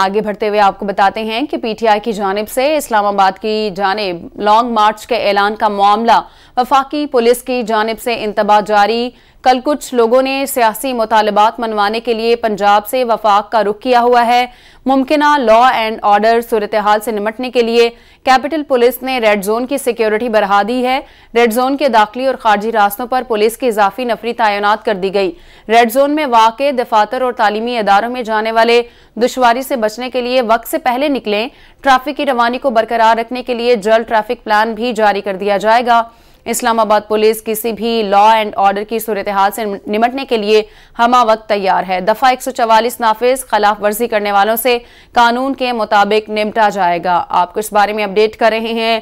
आगे बढ़ते हुए आपको बताते हैं कि पीटीआई की जानब से इस्लामाबाद की जानब लॉन्ग मार्च के ऐलान का मामला वफाकी पुलिस की जानब से इंतबाह जारी कल कुछ लोगों ने सियासी मुतालबात मनवाने के लिए पंजाब से वफाक का रुख किया हुआ है मुमकिन लॉ एंड ऑर्डर सूरत हाल से निमटने के लिए कैपिटल पुलिस ने रेड जोन की सिक्योरिटी बढ़ा दी है रेड जोन के दाखिली और खारजी रास्तों पर पुलिस की इजाफी नफरी तैनात कर दी गई रेड जोन में वाक़ दफातर और तालीमी इदारों में जाने वाले दुशारी से बचने के लिए वक्त से पहले निकलें ट्रैफिक की रवानी को बरकरार रखने के लिए जल्द ट्रैफिक प्लान भी जारी कर दिया जाएगा इस्लामाबाद पुलिस किसी भी लॉ एंड ऑर्डर की सूरत हाल से निमटने के लिए हमा वक्त तैयार है दफा एक सौ चवालीस नाफिज खिलाफ वर्जी करने वालों से कानून के मुताबिक निमटा जाएगा आपको इस बारे में अपडेट कर रहे हैं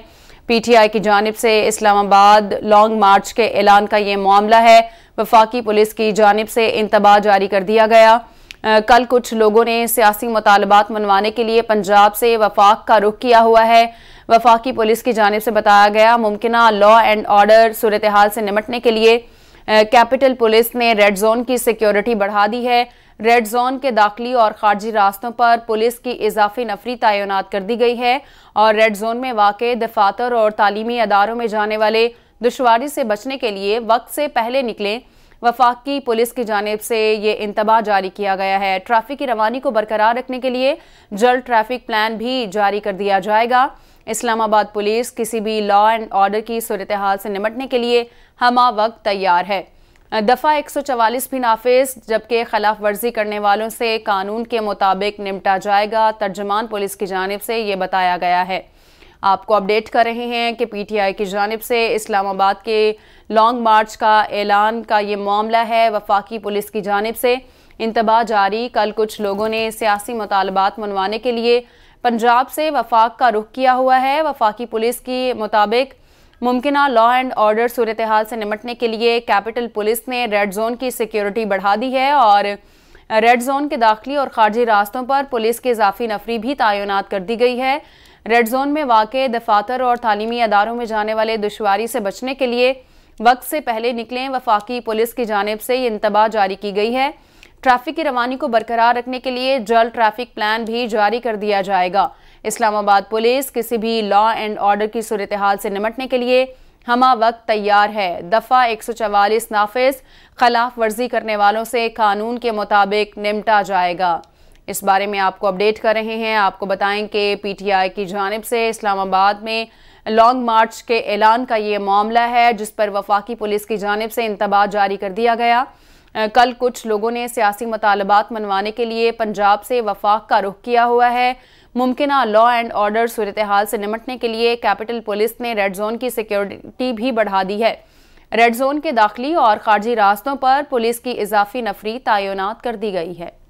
पीटीआई की जानब से इस्लामाबाद लॉन्ग मार्च के ऐलान का ये मामला है वफाकी पुलिस की जानब से इंतबाह जारी कर दिया गया कल कुछ लोगों ने सियासी मुतालबात मनवाने के लिए पंजाब से वफाक का रुख किया हुआ है वफाकी पुलिस की जानब से बताया गया मुमकिन लॉ एंड ऑर्डर सूरत हाल से निमटने के लिए कैपिटल पुलिस ने रेड जोन की सिक्योरिटी बढ़ा दी है रेड जोन के दाखिली और खारजी रास्तों पर पुलिस की इजाफी नफरी तैनात कर दी गई है और रेड जोन में वाक़ दफातर और तालीमी अदारों में जाने वाले दुशारी से बचने के लिए वक्त से पहले निकलें की पुलिस की जानब से ये इंतबाह जारी किया गया है ट्रैफिक की रवानी को बरकरार रखने के लिए जल्द ट्रैफिक प्लान भी जारी कर दिया जाएगा इस्लामाबाद पुलिस किसी भी लॉ एंड ऑर्डर की सूरत हाल से निमटने के लिए हमा वक्त तैयार है दफ़ा 144 भी नाफिज जबकि खिलाफ वर्जी करने वालों से कानून के मुताबिक निमटा जाएगा तर्जमान पुलिस की जानब से ये बताया गया है आपको अपडेट कर रहे हैं कि पीटीआई की जानब से इस्लामाबाद के लॉन्ग मार्च का ऐलान का ये मामला है वफाकी पुलिस की जानब से इंतबाह जारी कल कुछ लोगों ने सियासी मुतालबात मनवाने के लिए पंजाब से वफाक का रुख किया हुआ है वफाकी पुलिस के मुताबिक मुमकिन लॉ एंड ऑर्डर सूरत हाल से निमटने के लिए कैपिटल पुलिस ने रेड जोन की सिक्योरिटी बढ़ा दी है और रेड जोन के दाखिली और खारजी रास्तों पर पुलिस के इजाफी नफरी भी तैनात कर दी गई है रेड जोन में वाक़ दफातर और तालीमी अदारों में जाने वाले दुशारी से बचने के लिए वक्त से पहले निकलें वफाकी पुलिस की जानब से ये इंतबाह जारी की गई है ट्रैफिक की रवानी को बरकरार रखने के लिए जल्द ट्रैफिक प्लान भी जारी कर दिया जाएगा इस्लामाबाद पुलिस किसी भी लॉ एंड ऑर्डर की सूरत हाल से निमटने के लिए हमा वक्त तैयार है दफ़ा एक सौ चवालीस नाफिज खिलाफ वर्जी करने वालों से कानून के मुताबिक निमटा जाएगा इस बारे में आपको अपडेट कर रहे हैं आपको बताएं कि पीटीआई की जानब से इस्लामाबाद में लॉन्ग मार्च के ऐलान का ये मामला है जिस पर वफाकी पुलिस की जानब से इंतबाह जारी कर दिया गया कल कुछ लोगों ने सियासी मतालबात मनवाने के लिए पंजाब से वफाक का रुख किया हुआ है मुमकिन लॉ एंड ऑर्डर सूरत हाल से निमटने के लिए कैपिटल पुलिस ने रेड जोन की सिक्योरिटी भी बढ़ा दी है रेड जोन के दाखिली और खारजी रास्तों पर पुलिस की इजाफी नफरी तैनात कर दी गई है